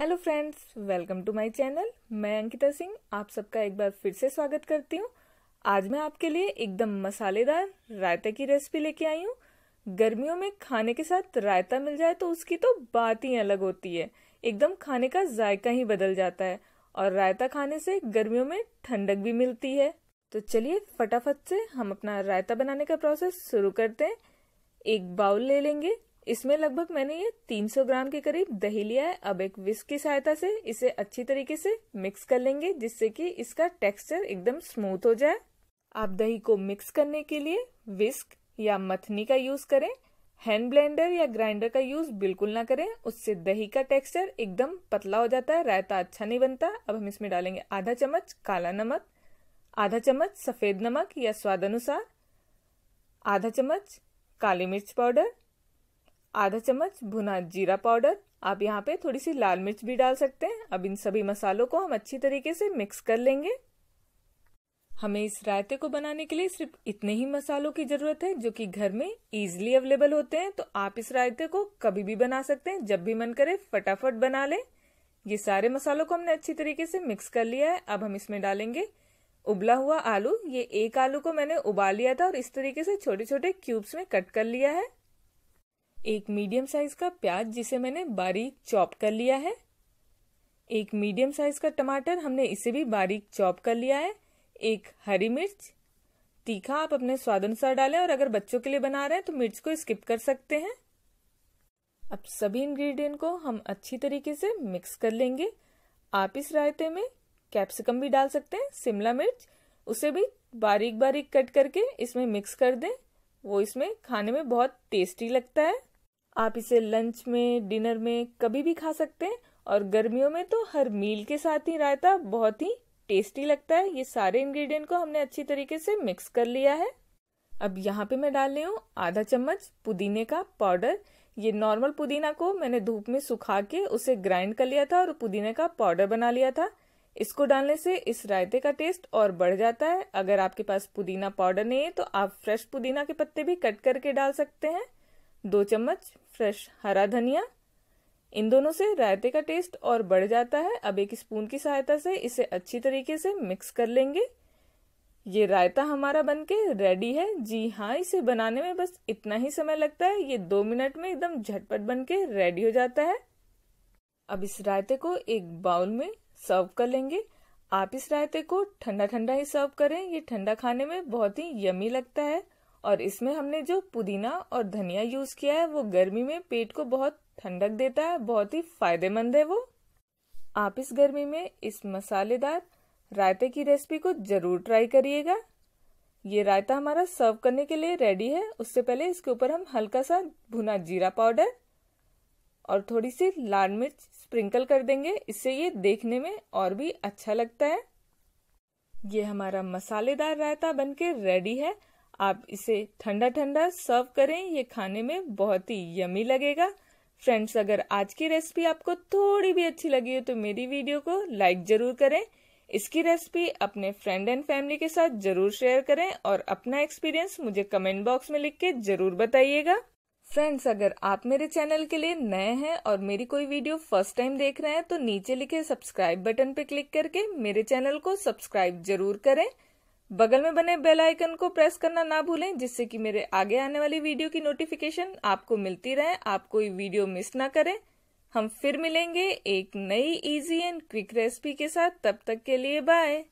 hello friends welcome to my channel मैं अंकिता सिंह आप सबका एक बार फिर से स्वागत करती हूँ आज मैं आपके लिए एकदम मसालेदार रायते की रेसिपी लेके आई हूँ गर्मियों में खाने के साथ रायता मिल जाए तो उसकी तो बात ही अलग होती है एकदम खाने का जायका ही बदल जाता है और रायता खाने से गर्मियों में ठंडक भी मिलती है तो चलिए फटाफट से हम अपना रायता बनाने का प्रोसेस शुरू करते हैं एक बाउल ले लेंगे इसमें लगभग मैंने ये 300 ग्राम के करीब दही लिया है अब एक विस्क की सहायता से इसे अच्छी तरीके से मिक्स कर लेंगे जिससे कि इसका टेक्सचर एकदम स्मूथ हो जाए आप दही को मिक्स करने के लिए विस्क या मथनी का यूज करें हैंड ब्लेंडर या ग्राइंडर का यूज बिल्कुल ना करें उससे दही का टेक्सचर एकदम पतला हो जाता है रायता अच्छा नहीं बनता अब हम इसमें डालेंगे आधा चम्मच काला नमक आधा चम्मच सफेद नमक या स्वाद अनुसार आधा चम्मच काली मिर्च पाउडर आधा चम्मच भुना जीरा पाउडर आप यहाँ पे थोड़ी सी लाल मिर्च भी डाल सकते हैं अब इन सभी मसालों को हम अच्छी तरीके से मिक्स कर लेंगे हमें इस रायते को बनाने के लिए सिर्फ इतने ही मसालों की जरूरत है जो कि घर में इजिली अवेलेबल होते हैं तो आप इस रायते को कभी भी बना सकते हैं जब भी मन करे फटाफट बना लें ये सारे मसालों को हमने अच्छी तरीके से मिक्स कर लिया है अब हम इसमें डालेंगे उबला हुआ आलू ये एक आलू को मैंने उबाल लिया था और इस तरीके से छोटे छोटे क्यूब्स में कट कर लिया है एक मीडियम साइज का प्याज जिसे मैंने बारीक चॉप कर लिया है एक मीडियम साइज का टमाटर हमने इसे भी बारीक चॉप कर लिया है एक हरी मिर्च तीखा आप अपने स्वाद अनुसार डालें और अगर बच्चों के लिए बना रहे हैं तो मिर्च को स्किप कर सकते हैं अब सभी इंग्रेडिएंट को हम अच्छी तरीके से मिक्स कर लेंगे आप इस रायते में कैप्सिकम भी डाल सकते हैं शिमला मिर्च उसे भी बारीक बारीक कट करके इसमें मिक्स कर दें वो इसमें खाने में बहुत टेस्टी लगता है आप इसे लंच में डिनर में कभी भी खा सकते हैं और गर्मियों में तो हर मील के साथ ही रायता बहुत ही टेस्टी लगता है ये सारे इंग्रेडिएंट को हमने अच्छी तरीके से मिक्स कर लिया है अब यहाँ पे मैं डाल रही हूँ आधा चम्मच पुदीने का पाउडर ये नॉर्मल पुदीना को मैंने धूप में सुखा के उसे ग्राइंड कर लिया था और पुदीने का पाउडर बना लिया था इसको डालने से इस रायते का टेस्ट और बढ़ जाता है अगर आपके पास पुदीना पाउडर नहीं है तो आप फ्रेश पुदीना के पत्ते भी कट करके डाल सकते हैं दो चम्मच फ्रेश हरा धनिया इन दोनों से रायते का टेस्ट और बढ़ जाता है अब एक स्पून की सहायता से इसे अच्छी तरीके से मिक्स कर लेंगे ये रायता हमारा बनके रेडी है जी हाँ इसे बनाने में बस इतना ही समय लगता है ये दो मिनट में एकदम झटपट बनके रेडी हो जाता है अब इस रायते को एक बाउल में सर्व कर लेंगे आप इस रायते को ठंडा ठंडा ही सर्व करें ये ठंडा खाने में बहुत ही यमी लगता है और इसमें हमने जो पुदीना और धनिया यूज किया है वो गर्मी में पेट को बहुत ठंडक देता है बहुत ही फायदेमंद है वो आप इस गर्मी में इस मसालेदार रायते की रेसिपी को जरूर ट्राई करिएगा ये रायता हमारा सर्व करने के लिए रेडी है उससे पहले इसके ऊपर हम हल्का सा भुना जीरा पाउडर और थोड़ी सी लाल मिर्च स्प्रिंकल कर देंगे इससे ये देखने में और भी अच्छा लगता है ये हमारा मसालेदार रायता बनके रेडी है आप इसे ठंडा ठंडा सर्व करें ये खाने में बहुत ही यमी लगेगा फ्रेंड्स अगर आज की रेसिपी आपको थोड़ी भी अच्छी लगी हो तो मेरी वीडियो को लाइक जरूर करें इसकी रेसिपी अपने फ्रेंड एंड फैमिली के साथ जरूर शेयर करें और अपना एक्सपीरियंस मुझे कमेंट बॉक्स में लिख के जरूर बताइएगा फ्रेंड्स अगर आप मेरे चैनल के लिए नए हैं और मेरी कोई वीडियो फर्स्ट टाइम देख रहे हैं तो नीचे लिखे सब्सक्राइब बटन पर क्लिक करके मेरे चैनल को सब्सक्राइब जरूर करें बगल में बने बेल आइकन को प्रेस करना ना भूलें जिससे कि मेरे आगे आने वाली वीडियो की नोटिफिकेशन आपको मिलती रहे आप कोई वीडियो मिस ना करें हम फिर मिलेंगे एक नई इजी एंड क्विक रेसिपी के साथ तब तक के लिए बाय